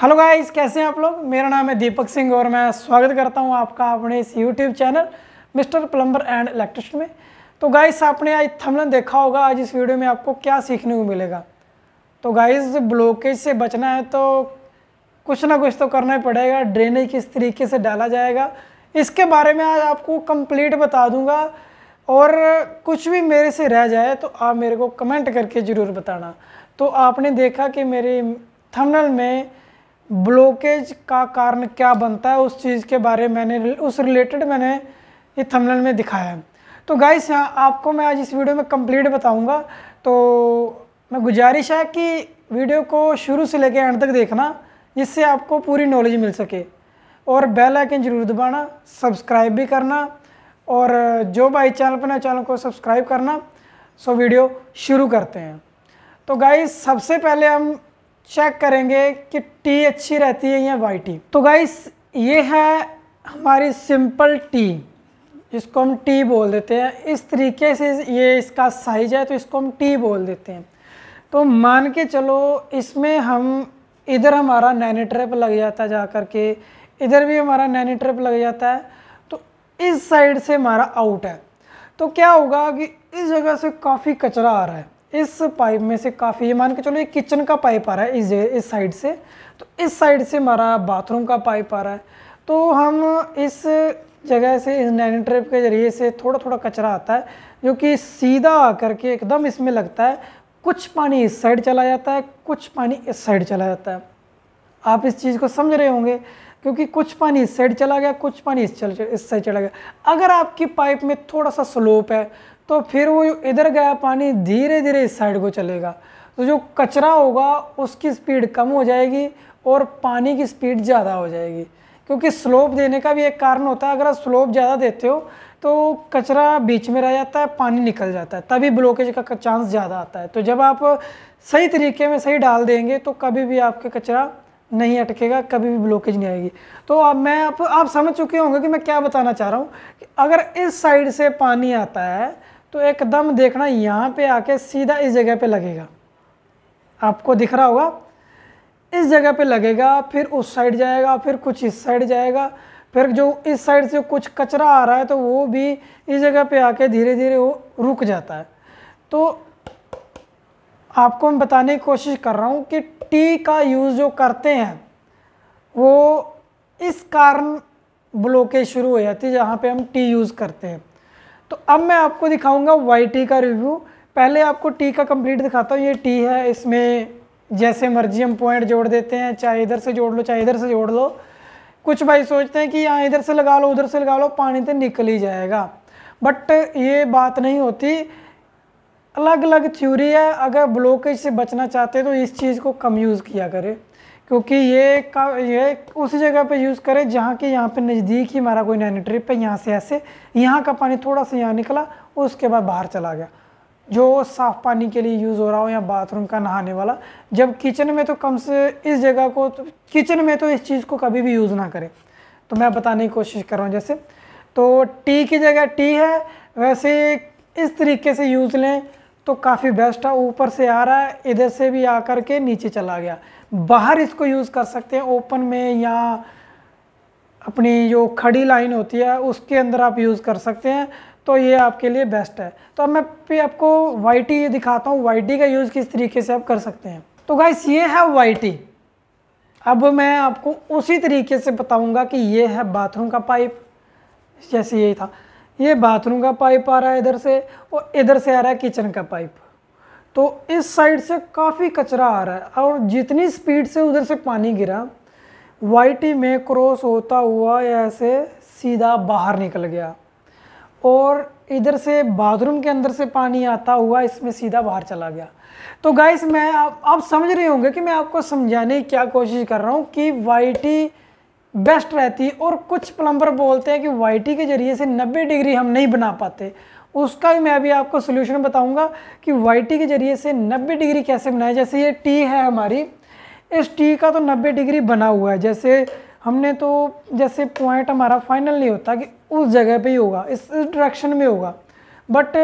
hello guys कैसे हैं आप लोग मेरा नाम है दीपक सिंह और मैं स्वागत करता हूं आपका अपने इस YouTube channel Mister plumber and electrician में तो गाइस आपने आज थमलन देखा होगा आज इस वीडियो में आपको क्या सीखने को मिलेगा तो गाइस ब्लॉकेज से बचना है तो कुछ ना कुछ तो करना ही पड़ेगा ड्रेनेज किस तरीके से डाला जाएगा इसके बारे में आज आपको कम्प्लीट बता दूँगा और कुछ भी मेरे से रह जाए तो आप मेरे को कमेंट करके ज़रूर बताना तो आपने देखा कि मेरे थमनल में ब्लॉकेज का कारण क्या बनता है उस चीज़ के बारे मैंने उस रिलेटेड मैंने ये थंबनेल में दिखाया है तो गाइस आपको मैं आज इस वीडियो में कंप्लीट बताऊंगा तो मैं गुजारिश है कि वीडियो को शुरू से लेकर एंड तक देखना जिससे आपको पूरी नॉलेज मिल सके और बेल आइकन जरूर दबाना सब्सक्राइब भी करना और जो भाई चैनल पर ना चैनल को सब्सक्राइब करना सो वीडियो शुरू करते हैं तो गाइस सबसे पहले हम चेक करेंगे कि टी अच्छी रहती है या वाई टी तो गाइस ये है हमारी सिंपल टी इसको हम टी बोल देते हैं इस तरीके से ये इसका साइज है तो इसको हम टी बोल देते हैं तो मान के चलो इसमें हम इधर हमारा नैनी ट्रिप लग जाता है जा कर के इधर भी हमारा नैनी ट्रिप लग जाता है तो इस साइड से हमारा आउट है तो क्या होगा कि इस जगह से काफ़ी कचरा आ रहा है इस पाइप में से काफ़ी ये मान के चलो ये किचन का पाइप आ रहा है इस इस साइड से तो इस साइड से हमारा बाथरूम का पाइप आ रहा है तो हम इस जगह से इस नैनी ट्रेप के ज़रिए से थोड़ा थोड़ा कचरा आता है जो कि सीधा आकर के एकदम इसमें लगता है कुछ पानी इस साइड चला जाता है कुछ पानी इस साइड चला जाता है आप इस चीज़ को समझ रहे होंगे क्योंकि कुछ पानी इस साइड चला गया कुछ पानी इस चल इस साइड चला गया अगर आपकी पाइप में थोड़ा सा स्लोप है तो फिर वो जो इधर गया पानी धीरे धीरे इस साइड को चलेगा तो जो कचरा होगा उसकी स्पीड कम हो जाएगी और पानी की स्पीड ज़्यादा हो जाएगी क्योंकि स्लोप देने का भी एक कारण होता है अगर आप स्लोप ज़्यादा देते हो तो कचरा बीच में रह जाता है पानी निकल जाता है तभी ब्लॉकेज का चांस ज़्यादा आता है तो जब आप सही तरीके में सही डाल देंगे तो कभी भी आपके कचरा नहीं अटकेगा कभी भी ब्लॉकेज नहीं आएगी तो अब मैं आप आप समझ चुके होंगे कि मैं क्या बताना चाह रहा हूँ कि अगर इस साइड से पानी आता है तो एकदम देखना यहाँ पे आके सीधा इस जगह पे लगेगा आपको दिख रहा होगा इस जगह पे लगेगा फिर उस साइड जाएगा फिर कुछ इस साइड जाएगा फिर जो इस साइड से कुछ कचरा आ रहा है तो वो भी इस जगह पे आके धीरे धीरे वो रुक जाता है तो आपको मैं बताने की कोशिश कर रहा हूँ कि टी का यूज़ जो करते हैं वो इस कारण ब्लॉकेज शुरू हो जाती है जहाँ पे हम टी यूज़ करते हैं तो अब मैं आपको दिखाऊंगा वाई टी का रिव्यू पहले आपको टी का कंप्लीट दिखाता हूँ ये टी है इसमें जैसे मर्जी हम पॉइंट जोड़ देते हैं चाहे इधर से जोड़ लो चाहे इधर से जोड़ लो कुछ भाई सोचते हैं कि यहाँ इधर से लगा लो उधर से लगा लो पानी तो निकल ही जाएगा बट ये बात नहीं होती अलग अलग थ्योरी है अगर ब्लॉकेज से बचना चाहते हैं तो इस चीज़ को कम यूज़ किया करें क्योंकि ये का ये उस जगह पे यूज़ करें जहाँ के यहाँ पे नज़दीक ही हमारा कोई नैनी ट्रिप है यहाँ से ऐसे यहाँ का पानी थोड़ा सा यहाँ निकला उसके बाद बाहर चला गया जो साफ़ पानी के लिए यूज़ हो रहा हो या बाथरूम का नहाने वाला जब किचन में तो कम से इस जगह को तो, किचन में तो इस चीज़ को कभी भी यूज़ ना करें तो मैं बताने की कोशिश कर रहा हूँ जैसे तो टी की जगह टी है वैसे इस तरीके से यूज़ लें तो काफ़ी बेस्ट है ऊपर से आ रहा है इधर से भी आ कर के नीचे चला गया बाहर इसको यूज़ कर सकते हैं ओपन में या अपनी जो खड़ी लाइन होती है उसके अंदर आप यूज़ कर सकते हैं तो ये आपके लिए बेस्ट है तो अब मैं भी आपको वाई दिखाता हूँ वाई का यूज़ किस तरीके से आप कर सकते हैं तो गाइस ये है वाई अब मैं आपको उसी तरीके से बताऊंगा कि ये है बाथरूम का पाइप जैसे यही था ये बाथरूम का पाइप आ रहा है इधर से और इधर से आ रहा है किचन का पाइप तो इस साइड से काफ़ी कचरा आ रहा है और जितनी स्पीड से उधर से पानी गिरा वाईटी में क्रॉस होता हुआ ऐसे सीधा बाहर निकल गया और इधर से बाथरूम के अंदर से पानी आता हुआ इसमें सीधा बाहर चला गया तो गाइस मैं आप आप समझ रहे होंगे कि मैं आपको समझाने की क्या कोशिश कर रहा हूँ कि वाईटी बेस्ट रहती है और कुछ प्लम्बर बोलते हैं कि वाईटी के ज़रिए से 90 डिग्री हम नहीं बना पाते उसका भी मैं अभी आपको सोल्यूशन बताऊंगा कि वाई टी के जरिए से 90 डिग्री कैसे बनाए जैसे ये टी है हमारी इस टी का तो 90 डिग्री बना हुआ है जैसे हमने तो जैसे पॉइंट हमारा फाइनल नहीं होता कि उस जगह पे ही होगा इस डायरेक्शन में होगा बट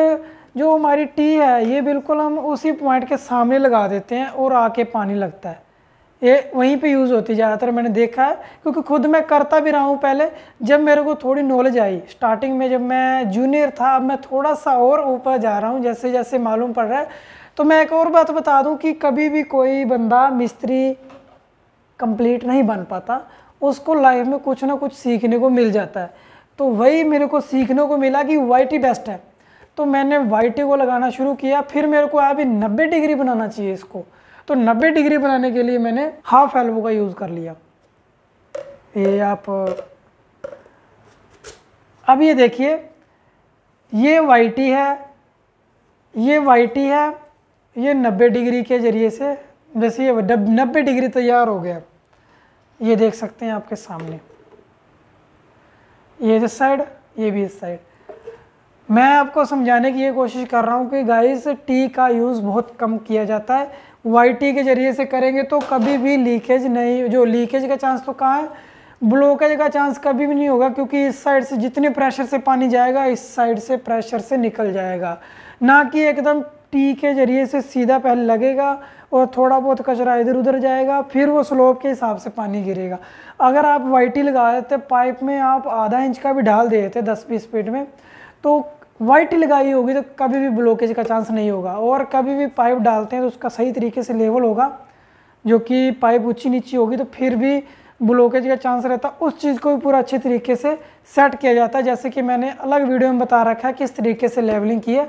जो हमारी टी है ये बिल्कुल हम उसी पॉइंट के सामने लगा देते हैं और आके पानी लगता है ये वहीं पे यूज़ होती है ज़्यादातर मैंने देखा है क्योंकि खुद मैं करता भी रहा हूँ पहले जब मेरे को थोड़ी नॉलेज आई स्टार्टिंग में जब मैं जूनियर था अब मैं थोड़ा सा और ऊपर जा रहा हूँ जैसे जैसे मालूम पड़ रहा है तो मैं एक और बात बता दूँ कि कभी भी कोई बंदा मिस्त्री कंप्लीट नहीं बन पाता उसको लाइफ में कुछ ना कुछ सीखने को मिल जाता है तो वही मेरे को सीखने को मिला कि वाई बेस्ट है तो मैंने वाई को लगाना शुरू किया फिर मेरे को अभी भी नब्बे डिग्री बनाना चाहिए इसको तो 90 डिग्री बनाने के लिए मैंने हाफ एल्बो का यूज़ कर लिया ये आप अब ये देखिए ये वाई टी है ये वाई टी है ये 90 डिग्री के जरिए से वैसे ये नब्बे डिग्री तैयार हो गया ये देख सकते हैं आपके सामने ये इस साइड ये भी इस साइड मैं आपको समझाने की ये कोशिश कर रहा हूँ कि गाइस टी का यूज़ बहुत कम किया जाता है वाई टी के ज़रिए से करेंगे तो कभी भी लीकेज नहीं जो लीकेज का चांस तो कहाँ है ब्लॉकेज का चांस कभी भी नहीं होगा क्योंकि इस साइड से जितने प्रेशर से पानी जाएगा इस साइड से प्रेशर से निकल जाएगा ना कि एकदम टी के ज़रिए से सीधा पहले लगेगा और थोड़ा बहुत कचरा इधर उधर जाएगा फिर वो स्लोप के हिसाब से पानी गिरेगा अगर आप वाई टी लगा देते पाइप में आप आधा इंच का भी ढाल देते दस बीस फीट में तो वाइट लगाई होगी तो कभी भी ब्लॉकेज का चांस नहीं होगा और कभी भी पाइप डालते हैं तो उसका सही तरीके से लेवल होगा जो कि पाइप ऊंची नीची होगी तो फिर भी ब्लॉकेज का चांस रहता उस चीज़ को भी पूरा अच्छे तरीके से सेट किया जाता है जैसे कि मैंने अलग वीडियो में बता रखा है किस तरीके से लेवलिंग की है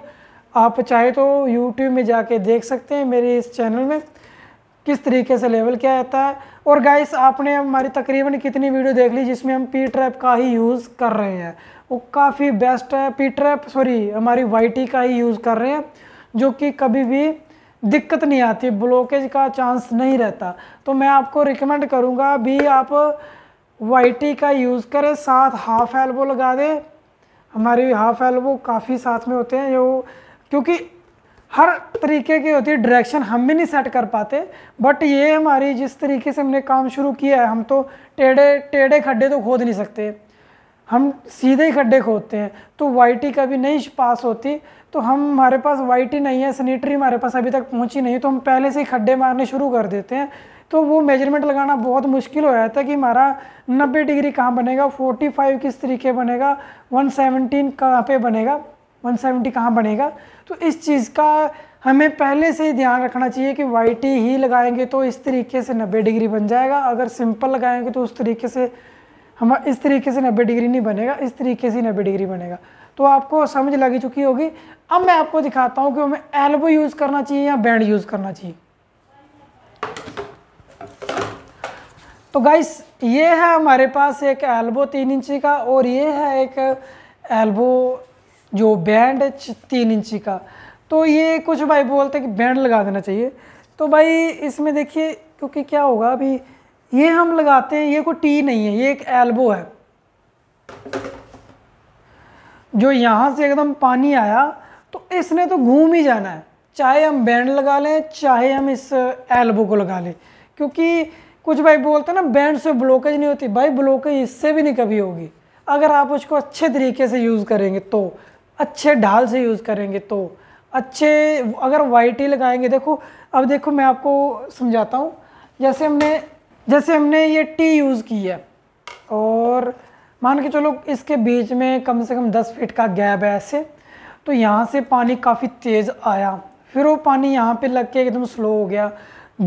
आप चाहे तो यूट्यूब में जाके देख सकते हैं मेरे इस चैनल में किस तरीके से लेवल किया जाता है और गाइस आपने हमारी तकरीबन कितनी वीडियो देख ली जिसमें हम पी ट्रैप का ही यूज़ कर रहे हैं वो काफ़ी बेस्ट है पी ट्रैप सॉरी हमारी वाई का ही यूज़ कर रहे हैं जो कि कभी भी दिक्कत नहीं आती ब्लॉकेज का चांस नहीं रहता तो मैं आपको रिकमेंड करूँगा भी आप वाई का यूज़ करें साथ हाफ एल्बो लगा दें हमारी हाफ एल्बो काफ़ी साथ में होते हैं जो क्योंकि हर तरीके की होती है डायरेक्शन हम भी नहीं सेट कर पाते बट ये हमारी जिस तरीके से हमने काम शुरू किया है हम तो टेढ़े टेढ़े खड्डे तो खोद नहीं सकते हम सीधे ही खड्डे खोदते हैं तो वाई कभी नहीं पास होती तो हम हमारे पास वाई नहीं है सैनिटरी हमारे पास अभी तक पहुंची नहीं तो हम पहले से ही खड्डे मारने शुरू कर देते हैं तो वो मेजरमेंट लगाना बहुत मुश्किल हो जाता है कि हमारा 90 डिग्री कहाँ बनेगा 45 किस तरीके बनेगा 117 कहाँ पर बनेगा वन सेवेंटी कहाँ बनेगा तो इस चीज़ का हमें पहले से ही ध्यान रखना चाहिए कि वाई टी ही लगाएंगे तो इस तरीके से नब्बे डिग्री बन जाएगा अगर सिंपल लगाएंगे तो उस तरीके से हम इस तरीके से नब्बे डिग्री नहीं बनेगा इस तरीके से नब्बे डिग्री बनेगा तो आपको समझ लगी चुकी होगी अब मैं आपको दिखाता हूँ कि हमें एल्बो यूज़ करना चाहिए या बैंड यूज़ करना चाहिए तो गाइस ये है हमारे पास एक एल्बो तीन इंची का और ये है एक एल्बो जो बैंड है तीन इंची का तो ये कुछ भाई बोलते हैं कि बैंड लगा देना चाहिए तो भाई इसमें देखिए क्योंकि क्या होगा अभी ये हम लगाते हैं ये कोई टी नहीं है ये एक एल्बो है जो यहाँ से एकदम पानी आया तो इसने तो घूम ही जाना है चाहे हम बैंड लगा लें चाहे हम इस एल्बो को लगा लें क्योंकि कुछ भाई बोलते हैं ना बैंड से ब्लॉकेज नहीं होती भाई ब्लॉकेज इससे भी नहीं कभी होगी अगर आप उसको अच्छे तरीके से यूज़ करेंगे तो अच्छे ढाल से यूज़ करेंगे तो अच्छे अगर वाइट ही लगाएंगे देखो अब देखो मैं आपको समझाता हूँ जैसे हमने जैसे हमने ये टी यूज़ की है और मान के चलो इसके बीच में कम से कम दस फीट का गैप है ऐसे तो यहाँ से पानी काफ़ी तेज़ आया फिर वो पानी यहाँ पे लग के एकदम स्लो हो गया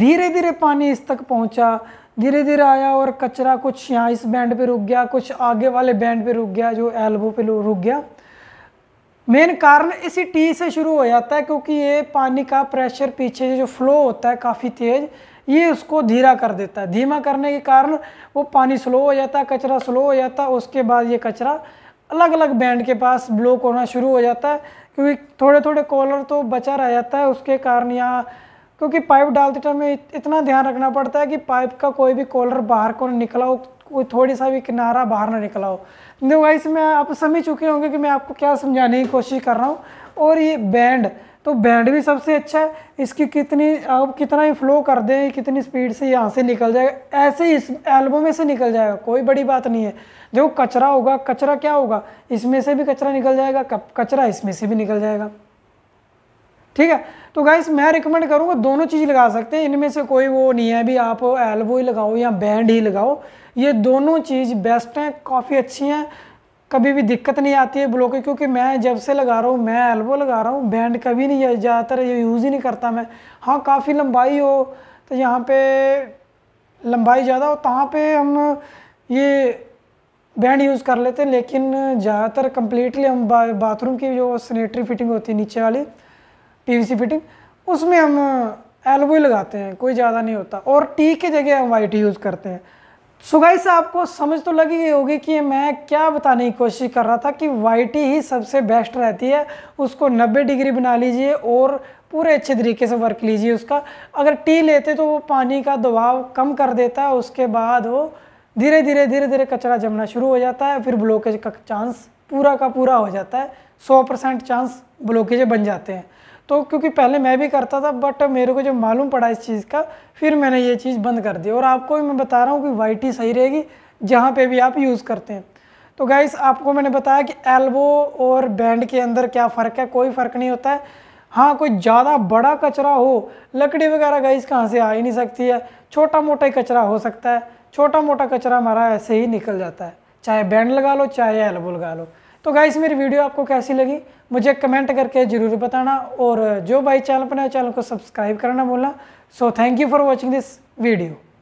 धीरे धीरे पानी इस तक पहुँचा धीरे धीरे आया और कचरा कुछ यहाँ इस बैंड पे रुक गया कुछ आगे वाले बैंड पे रुक गया जो एल्बो पे रुक गया मेन कारण इसी टी से शुरू हो जाता है क्योंकि ये पानी का प्रेशर पीछे जो फ्लो होता है काफ़ी तेज़ ये उसको धीरा कर देता है धीमा करने के कारण वो पानी स्लो हो जाता है कचरा स्लो हो जाता है उसके बाद ये कचरा अलग अलग बैंड के पास ब्लॉक होना शुरू हो जाता है क्योंकि थोड़े थोड़े कॉलर तो बचा रह जाता है उसके कारण यहाँ क्योंकि पाइप डालते टाइम में इतना ध्यान रखना पड़ता है कि पाइप का कोई भी कॉलर बाहर को निकला हो वो थोड़ी सा भी किनारा बाहर ना निकला हो देखो गाइस मैं आप समझ चुके होंगे कि मैं आपको क्या समझाने की कोशिश कर रहा हूँ और ये बैंड तो बैंड भी सबसे अच्छा है इसकी कितनी आप कितना ही फ्लो कर दें कितनी स्पीड से यहाँ से निकल जाएगा ऐसे ही इस एल्बम में से निकल जाएगा कोई बड़ी बात नहीं है जो कचरा होगा कचरा क्या होगा इसमें से भी कचरा निकल जाएगा कचरा इसमें से भी निकल जाएगा ठीक है तो गाइस मैं रिकमेंड करूँगा दोनों चीज़ लगा सकते हैं इनमें से कोई वो नहीं है भी आप एल्बो ही लगाओ या बैंड ही लगाओ ये दोनों चीज़ बेस्ट हैं काफ़ी अच्छी हैं कभी भी दिक्कत नहीं आती है ब्लॉक की क्योंकि मैं जब से लगा रहा हूँ मैं एल्बो लगा रहा हूँ बैंड कभी नहीं ज़्यादातर ये यूज़ ही नहीं करता मैं हाँ काफ़ी लंबाई हो तो यहाँ पे लंबाई ज़्यादा हो तहाँ पे हम ये बैंड यूज़ कर लेते हैं लेकिन ज़्यादातर कम्प्लीटली हम बाथरूम की जो सनेटरी फिटिंग होती है नीचे वाली पी फिटिंग उसमें हम एल्बो ही लगाते हैं कोई ज़्यादा नहीं होता और टी की जगह हम वाइट यूज़ करते हैं सो से आपको समझ तो लगी ही होगी कि मैं क्या बताने की कोशिश कर रहा था कि वाइटी ही सबसे बेस्ट रहती है उसको 90 डिग्री बना लीजिए और पूरे अच्छे तरीके से वर्क लीजिए उसका अगर टी लेते तो वो पानी का दबाव कम कर देता है उसके बाद वो धीरे धीरे धीरे धीरे कचरा जमना शुरू हो जाता है फिर ब्लॉकेज का चांस पूरा का पूरा हो जाता है सौ परसेंट चांस ब्लॉकेज बन जाते हैं तो क्योंकि पहले मैं भी करता था बट मेरे को जब मालूम पड़ा इस चीज़ का फिर मैंने ये चीज़ बंद कर दी और आपको भी मैं बता रहा हूँ कि वाई सही रहेगी जहाँ पे भी आप यूज़ करते हैं तो गाइस आपको मैंने बताया कि एल्बो और बैंड के अंदर क्या फ़र्क है कोई फ़र्क नहीं होता है हाँ कोई ज़्यादा बड़ा कचरा हो लकड़ी वगैरह गाइस कहाँ से आ ही नहीं सकती है छोटा मोटा ही कचरा हो सकता है छोटा मोटा कचरा हमारा ऐसे ही निकल जाता है चाहे बैंड लगा लो चाहे एल्बो लगा लो तो गाइस मेरी वीडियो आपको कैसी लगी मुझे कमेंट करके ज़रूर बताना और जो भाई चैनल पर नया चैनल को सब्सक्राइब करना बोलना so thank you for watching this video